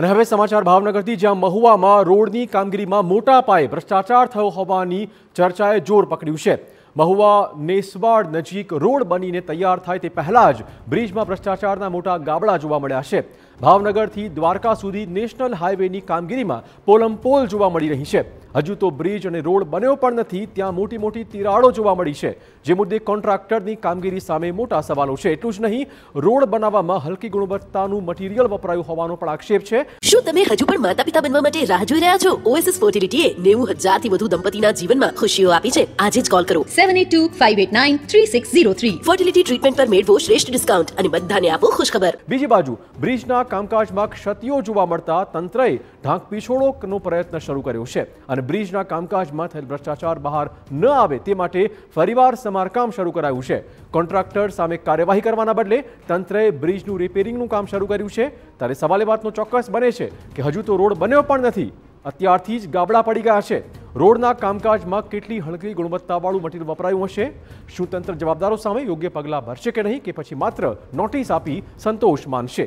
અને હવે સમાચાર ભાવનગરથી જ્યાં મહુવામાં રોડની કામગીરીમાં મોટા પાયે ભ્રષ્ટાચાર થયો હોવાની ચર્ચાએ જોર પકડ્યું છે મહુવા નેસવાડ નજીક રોડ બનીને તૈયાર થાય તે પહેલાં જ બ્રિજમાં ભ્રષ્ટાચારના મોટા ગાબડા જોવા મળ્યા છે ભાવનગરથી દ્વારકા સુધી નેશનલ હાઈવેની કામગીરીમાં પોલમપોલ જોવા મળી રહી છે હજુ તો બ્રિજ અને રોડ બન્યો પણ નથી ત્યાં મોટી મોટી તિરાડો જોવા મળી છે જે મુદ્દે કોન્ટ્રાક્ટરની કામગીરી સામે મોટા સવાલો છે એટલું જ નહીં રોડ બનાવવામાં હલકી ગુણવત્તાનું મટીરિયલ વપરાયું હોવાનો પણ આક્ષેપ છે શું તમે હજુ પણ માતા પિતા બનવા માટે રાહ જોઈ રહ્યા છો ઓએસએસ ફર્ટિલિટીએ નેવું હજારથી વધુ દંપતીના જીવનમાં ખુશીઓ આપી છે આજે જ કોલ કરો seven eight two five eight nine three six zero three fertility treatment પર મેળવો શ્રેષ્ઠ ડિસ્કાઉન્ટ અને બધાને આપો ખુશખબર બીજી બાજુ બ્રિજના કામકાજમાં ક્ષતિઓ જોવા મળતા તંત્રએ ઢાંક ઢાંકપિછોડોનો પ્રયત્ન શરૂ કર્યો છે અને બ્રિજના કામકાજમાં થયેલ ભ્રષ્ટાચાર બહાર ન આવે તે માટે ફરીવાર સમારકામ શરૂ કરાયું છે કોન્ટ્રાક્ટર સામે કાર્યવાહી કરવાના બદલે તંત્રએ બ્રિજનું રિપેરિંગનું કામ શરૂ કર્યું છે ત્યારે સવાલે વાતનો ચોક્કસ બને છે કે હજુ તો રોડ બન્યો પણ નથી અત્યારથી જ ગાબડા પડી ગયા છે રોડના કામકાજમાં કેટલી હળકી ગુણવત્તાવાળું મટીરિયલ વપરાયું હશે શું તંત્ર જવાબદારો સામે યોગ્ય પગલાં ભરશે કે નહીં કે પછી માત્ર નોટિસ આપી સંતોષ માનશે